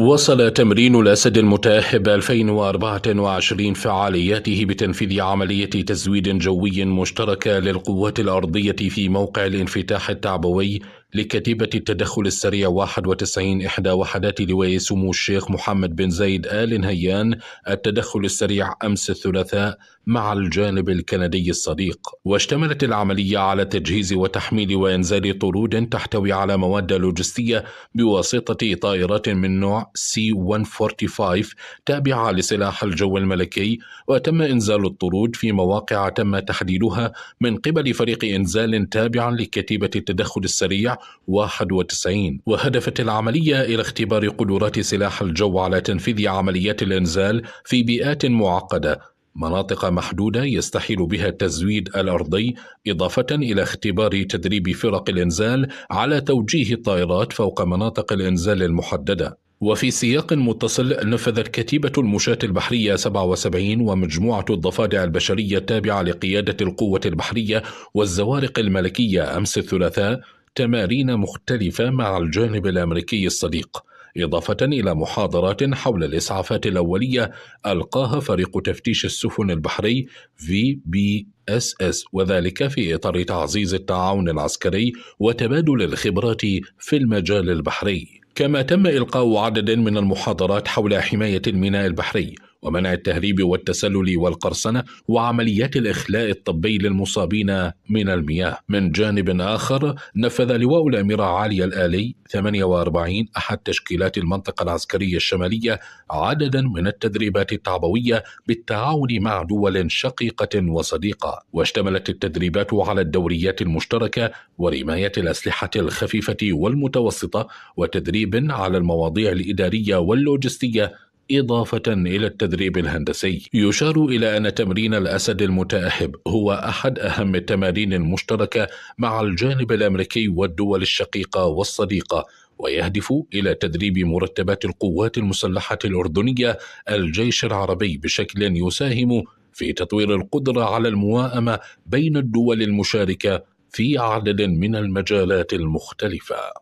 وصل تمرين الأسد المتاهب 2024 فعالياته بتنفيذ عملية تزويد جوي مشتركة للقوات الأرضية في موقع الانفتاح التعبوي لكتيبة التدخل السريع 91 إحدى وحدات لواء سمو الشيخ محمد بن زايد آل نهيان التدخل السريع أمس الثلاثاء مع الجانب الكندي الصديق واشتملت العملية على تجهيز وتحميل وإنزال طرود تحتوي على مواد لوجستية بواسطة طائرات من نوع C-145 تابعة لسلاح الجو الملكي وتم إنزال الطرود في مواقع تم تحديدها من قبل فريق إنزال تابع لكتيبة التدخل السريع 91 وهدفت العملية إلى اختبار قدرات سلاح الجو على تنفيذ عمليات الإنزال في بيئات معقدة مناطق محدودة يستحيل بها التزويد الأرضي إضافة إلى اختبار تدريب فرق الإنزال على توجيه الطائرات فوق مناطق الإنزال المحددة وفي سياق متصل نفذت كتيبة المشاة البحرية 77 ومجموعة الضفادع البشرية التابعة لقيادة القوة البحرية والزوارق الملكية أمس الثلاثاء تمارين مختلفة مع الجانب الأمريكي الصديق إضافة إلى محاضرات حول الإسعافات الأولية ألقاها فريق تفتيش السفن البحري VBSS وذلك في إطار تعزيز التعاون العسكري وتبادل الخبرات في المجال البحري كما تم إلقاء عدد من المحاضرات حول حماية الميناء البحري ومنع التهريب والتسلل والقرصنة وعمليات الإخلاء الطبي للمصابين من المياه من جانب آخر نفذ لواء الاميره علي الآلي 48 أحد تشكيلات المنطقة العسكرية الشمالية عددا من التدريبات التعبوية بالتعاون مع دول شقيقة وصديقة واشتملت التدريبات على الدوريات المشتركة ورماية الأسلحة الخفيفة والمتوسطة وتدريب على المواضيع الإدارية واللوجستية إضافة إلى التدريب الهندسي. يشار إلى أن تمرين الأسد المتأهب هو أحد أهم التمارين المشتركة مع الجانب الأمريكي والدول الشقيقة والصديقة ويهدف الى تدريب مرتبات القوات المسلحه الاردنيه الجيش العربي بشكل يساهم في تطوير القدره على المواءمه بين الدول المشاركه في عدد من المجالات المختلفه